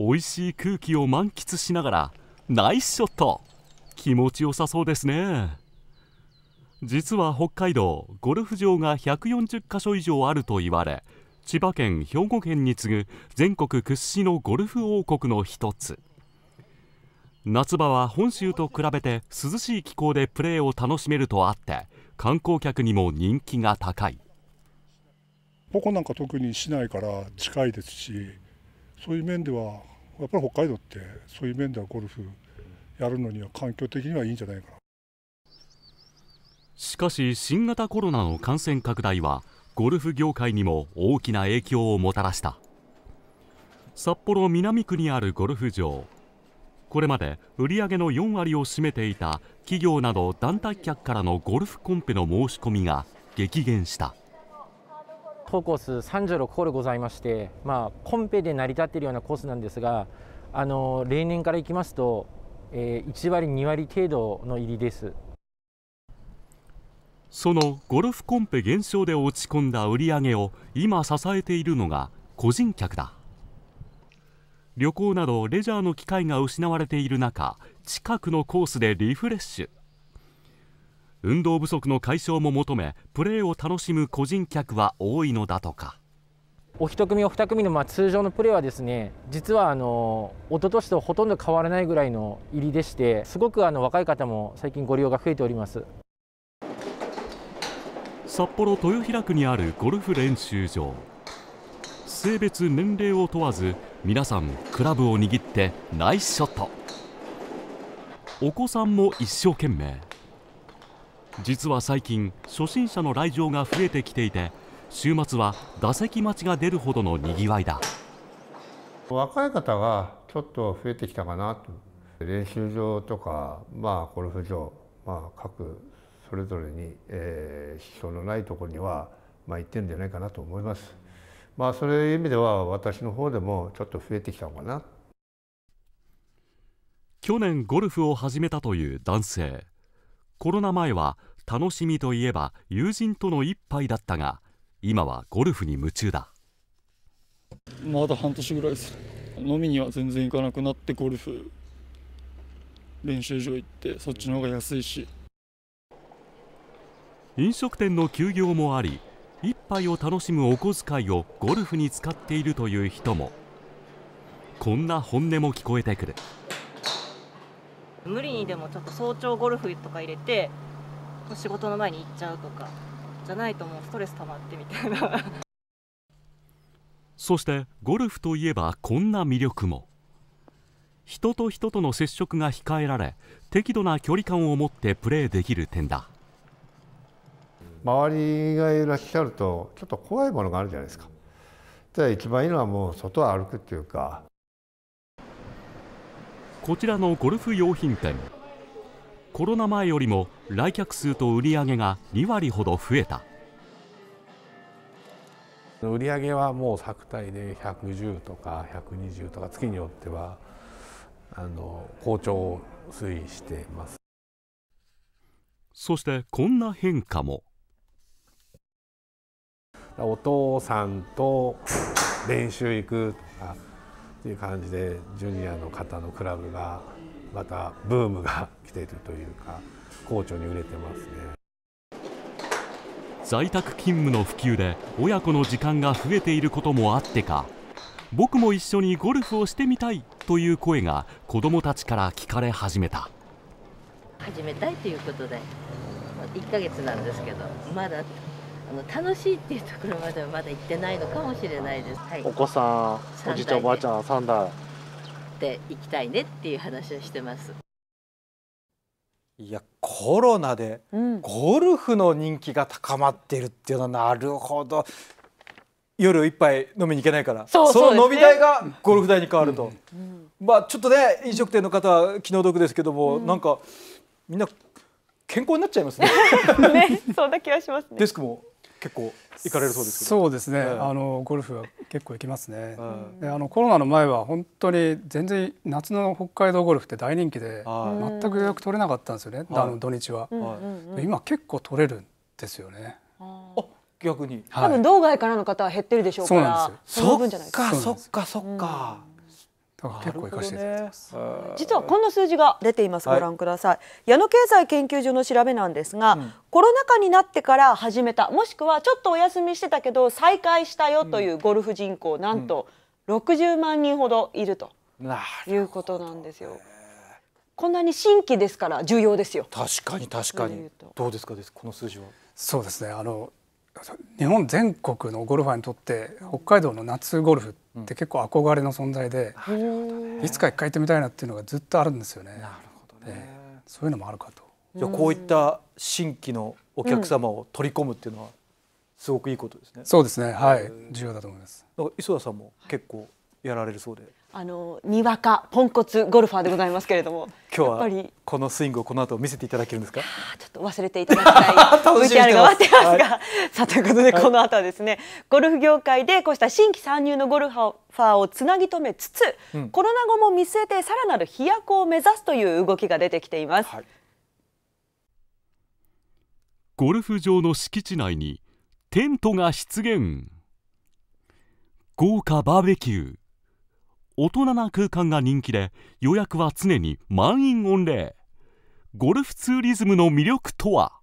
美味しい空気を満喫しながらナイスショット気持ちよさそうですね実は北海道ゴルフ場が140カ所以上あると言われ千葉県兵庫県に次ぐ全国屈指のゴルフ王国の一つ夏場は本州と比べて涼しい気候でプレーを楽しめるとあって観光客にも人気が高いここなんか特に市内から近いですしそういう面ではやっぱり北海道ってそういう面ではゴルフやるのには環境的にはいいんじゃないかなしかし新型コロナの感染拡大はゴルフ業界にも大きな影響をもたらした札幌南区にあるゴルフ場これまで売上の4割を占めていた企業など団体客からのゴルフコンペの申し込みが激減した当コース36ホールございまして、まあ、コンペで成り立っているようなコースなんですがあの例年からいきますと、えー、1割2割程度の入りですそのゴルフコンペ減少で落ち込んだ売り上げを今支えているのが個人客だ旅行などレジャーの機会が失われている中近くのコースでリフレッシュ運動不足の解消も求めプレーを楽しむ個人客は多いのだとかお一組お二組のまあ通常のプレーはですね実はあの一昨年とほとんど変わらないぐらいの入りでしてすごくあの若い方も最近ご利用が増えております札幌豊平区にあるゴルフ練習場性別年齢を問わず皆さんクラブを握ってナイスショットお子さんも一生懸命実は最近初心者の来場が増えてきていて週末は打席待ちが出るほどのにぎわいだ若い方がちょっと増えてきたかなと練習場とか、まあ、ゴルフ場、まあ、各それぞれに、えー、支のないところには、まあ、行ってるんじゃないかなと思います。まあ、そういう意味では私の方でもちょっと増えてきたのかな去年ゴルフを始めたという男性。コロナ前は楽しみといえば友人との一杯だったが今はゴルフに夢中だまだ半年ぐらいです飲みには全然行かなくなってゴルフ練習場行ってそっちの方が安いし飲食店の休業もあり一杯を楽しむお小遣いをゴルフに使っているという人もこんな本音も聞こえてくる。無理にでもちょっと早朝ゴルフとか入れて仕事の前に行っちゃうとかじゃないともうストレス溜まってみたいな そしてゴルフといえばこんな魅力も人と人との接触が控えられ適度な距離感を持ってプレーできる点だ周りがいらっしゃるとちょっと怖いものがあるじゃないですか。じゃあ一番いいのはもう外を歩くっていうかこちらのゴルフ用品店コロナ前よりも来客数と売り上げが2割ほど増えた売り上げはもう昨体で110とか120とか月によってはあの好調を推移してますそしてこんな変化もお父さんと練習行くとかっていう感じでジュニアの方のクラブがまたブームが 来ているというか好調に売れてますね在宅勤務の普及で親子の時間が増えていることもあってか僕も一緒にゴルフをしてみたいという声が子供たちから聞かれ始めた始めたいということで1ヶ月なんですけどまだあの楽しいっていうところまではまだ行ってないのかもしれないです、はい、お子さんおじいちゃんおばあちゃんサン3代で行きたいねっていう話をしてますいやコロナでゴルフの人気が高まってるっていうのはなるほど夜一杯飲みに行けないからそうその飲み代がゴルフ代に変わると、まあちょっとね飲食店の方は気の毒ですけども、うなんかみんな健康になっちゃいますね ね。そんな気がしますね。デスクも結構行かれるそうですけどそうですね、あのゴルフは結構行きますね、であのコロナの前は本当に全然夏の北海道ゴルフって大人気で全く予約取れなかったんですよね、あの土日は、今結構取れるんですよねあ逆に、多分道外からの方は減ってるでしょうからそうなんですよそっかそっかそっか、結構生かしてます、ね、実はこんな数字が出ています、ご覧ください矢野経済研究所の調べなんですが、うん、コロナ禍になってから始めたもしくはちょっとお休みしてたけど再開したよというゴルフ人口、うん、なんと60万人ほどいるということなんですよ、ね、こんなに新規ですから重要ですよ確かに確かにどうですかこの数字はそうですねあの日本全国のゴルファーにとって北海道の夏ゴルフってって結構憧れの存在で、うん、いつか一回行ってみたいなっていうのがずっとあるんですよね。なるほどねそういうのもあるかと。じゃこういった新規のお客様を取り込むっていうのはすごくいいことですね。そうですねはい重要だと思います。磯田さんも結構やられるそうで。あのにわかポンコツゴルファーでございますけれども今日はこのスイングをこの後見せていただけるんですかちょっと忘れていただきたい VTR が待ってますが、はい、さあということでこの後はですね、はい、ゴルフ業界でこうした新規参入のゴルファーをつなぎ止めつつ、うん、コロナ後も見据えてさらなる飛躍を目指すという動きが出てきています、はい、ゴルフ場の敷地内にテントが出現豪華バーベキュー大人な空間が人気で予約は常に満員御礼ゴルフツーリズムの魅力とは